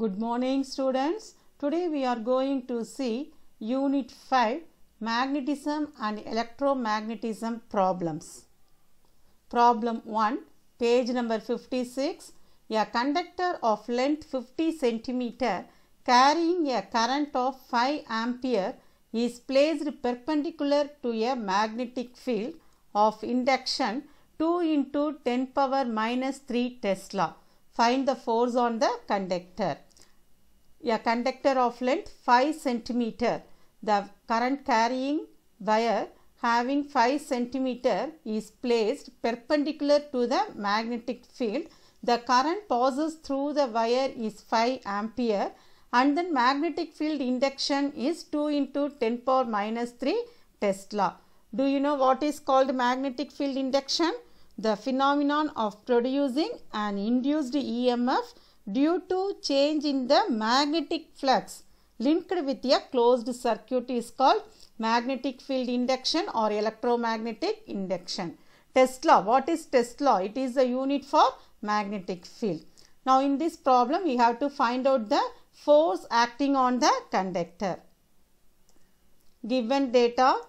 Good morning students. Today we are going to see Unit 5 Magnetism and Electromagnetism Problems. Problem 1 page number 56 A conductor of length 50 centimeter carrying a current of 5 ampere is placed perpendicular to a magnetic field of induction 2 into 10 power minus 3 tesla. Find the force on the conductor a conductor of length 5 centimeter. The current carrying wire having 5 centimeter is placed perpendicular to the magnetic field. The current passes through the wire is 5 ampere and then magnetic field induction is 2 into 10 power minus 3 Tesla. Do you know what is called magnetic field induction? The phenomenon of producing an induced EMF due to change in the magnetic flux linked with a closed circuit is called magnetic field induction or electromagnetic induction. Tesla, what is Tesla? It is the unit for magnetic field. Now in this problem we have to find out the force acting on the conductor. Given data,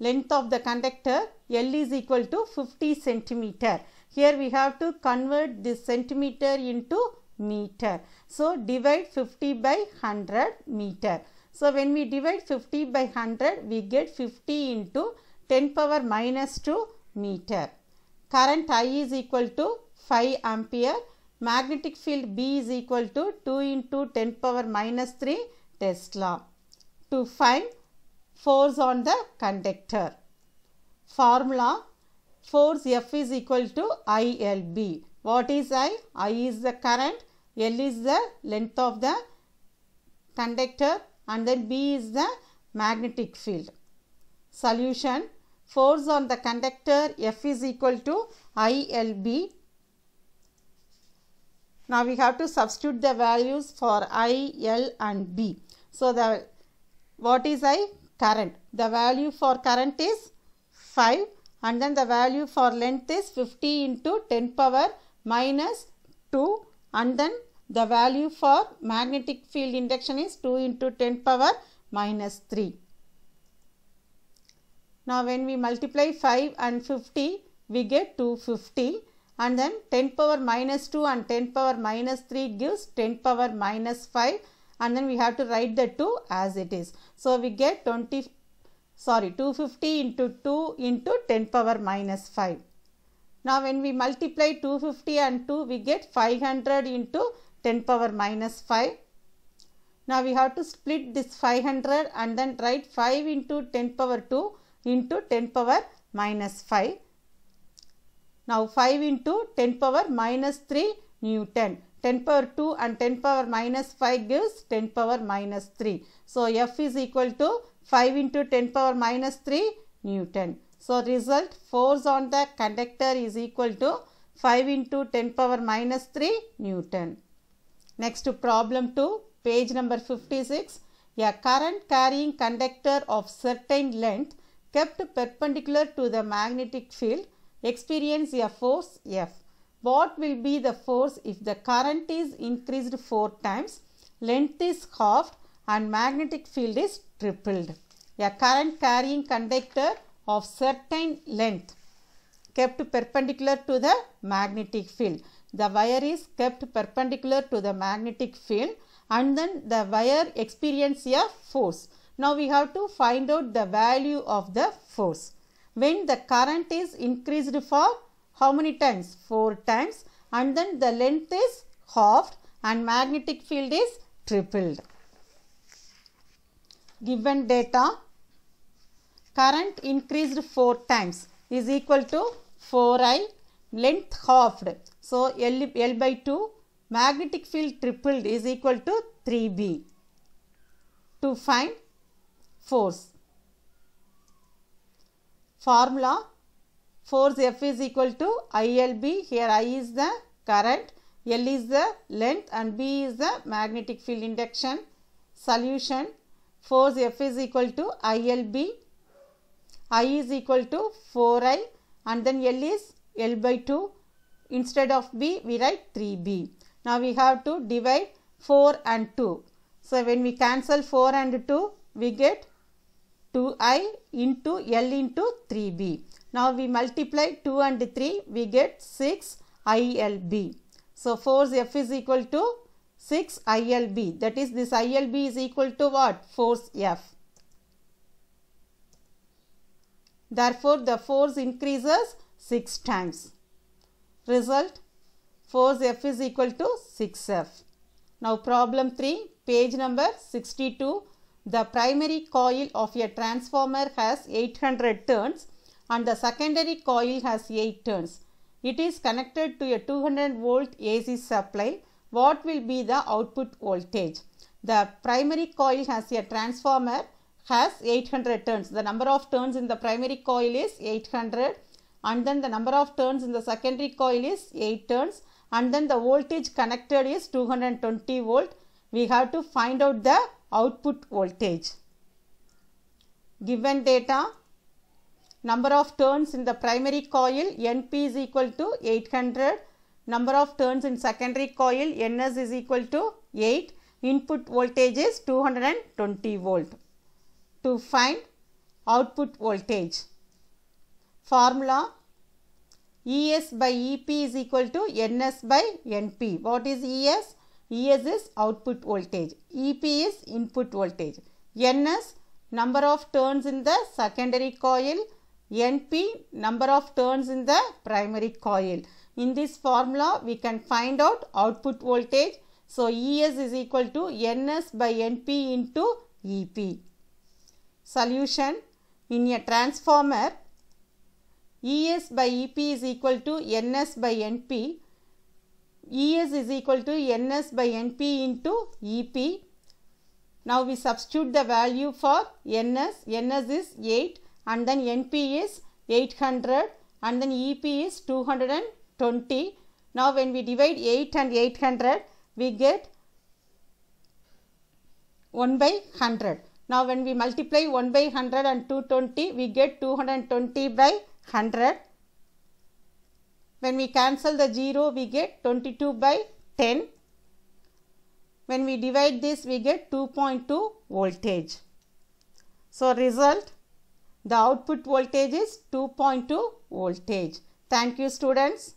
length of the conductor L is equal to 50 centimeter here we have to convert this centimeter into meter. So, divide 50 by 100 meter. So, when we divide 50 by 100, we get 50 into 10 power minus 2 meter. Current I is equal to 5 ampere. Magnetic field B is equal to 2 into 10 power minus 3 Tesla. To find force on the conductor. Formula force F is equal to ILB. What is I? I is the current, L is the length of the conductor and then B is the magnetic field. Solution force on the conductor F is equal to ILB. Now we have to substitute the values for I, L and B. So the what is I? Current. The value for current is 5 and then the value for length is 50 into 10 power minus 2 and then the value for magnetic field induction is 2 into 10 power minus 3. Now when we multiply 5 and 50 we get 250 and then 10 power minus 2 and 10 power minus 3 gives 10 power minus 5 and then we have to write the 2 as it is. So we get 20 sorry 250 into 2 into 10 power minus 5. Now when we multiply 250 and 2 we get 500 into 10 power minus 5. Now we have to split this 500 and then write 5 into 10 power 2 into 10 power minus 5. Now 5 into 10 power minus 3 Newton. 10 power 2 and 10 power minus 5 gives 10 power minus 3. So F is equal to 5 into 10 power minus 3 Newton. So, result force on the conductor is equal to 5 into 10 power minus 3 Newton. Next to problem 2, page number 56. A current carrying conductor of certain length kept perpendicular to the magnetic field experience a force F. What will be the force if the current is increased 4 times, length is halved and magnetic field is tripled. A current carrying conductor of certain length kept perpendicular to the magnetic field. The wire is kept perpendicular to the magnetic field and then the wire experience a force. Now we have to find out the value of the force. When the current is increased for how many times? 4 times and then the length is halved and magnetic field is tripled given data current increased 4 times is equal to 4i length halved. So, L, L by 2 magnetic field tripled is equal to 3B to find force. Formula force F is equal to ILB here I is the current, L is the length and B is the magnetic field induction. Solution force F is equal to ILB, I is equal to 4I and then L is L by 2. Instead of B, we write 3B. Now we have to divide 4 and 2. So when we cancel 4 and 2, we get 2i into L into 3B. Now we multiply 2 and 3, we get 6 ILB. So force F is equal to 6 ILB that is this ILB is equal to what? Force F. Therefore, the force increases 6 times. Result force F is equal to 6F. Now problem 3 page number 62 the primary coil of a transformer has 800 turns and the secondary coil has 8 turns. It is connected to a 200 volt AC supply what will be the output voltage. The primary coil has a transformer has 800 turns. The number of turns in the primary coil is 800 and then the number of turns in the secondary coil is 8 turns and then the voltage connected is 220 volt. We have to find out the output voltage. Given data, number of turns in the primary coil NP is equal to 800 number of turns in secondary coil ns is equal to 8 input voltage is 220 volt to find output voltage formula es by ep is equal to ns by np what is es es is output voltage ep is input voltage ns number of turns in the secondary coil np number of turns in the primary coil in this formula, we can find out output voltage. So, ES is equal to NS by NP into EP. Solution In a transformer, ES by EP is equal to NS by NP. ES is equal to NS by NP into EP. Now we substitute the value for NS. NS is 8 and then NP is 800 and then EP is 200 and 20. Now when we divide 8 and 800, we get 1 by 100. Now when we multiply 1 by 100 and 220, we get 220 by 100. When we cancel the 0, we get 22 by 10. When we divide this, we get 2.2 voltage. So result, the output voltage is 2.2 voltage. Thank you students.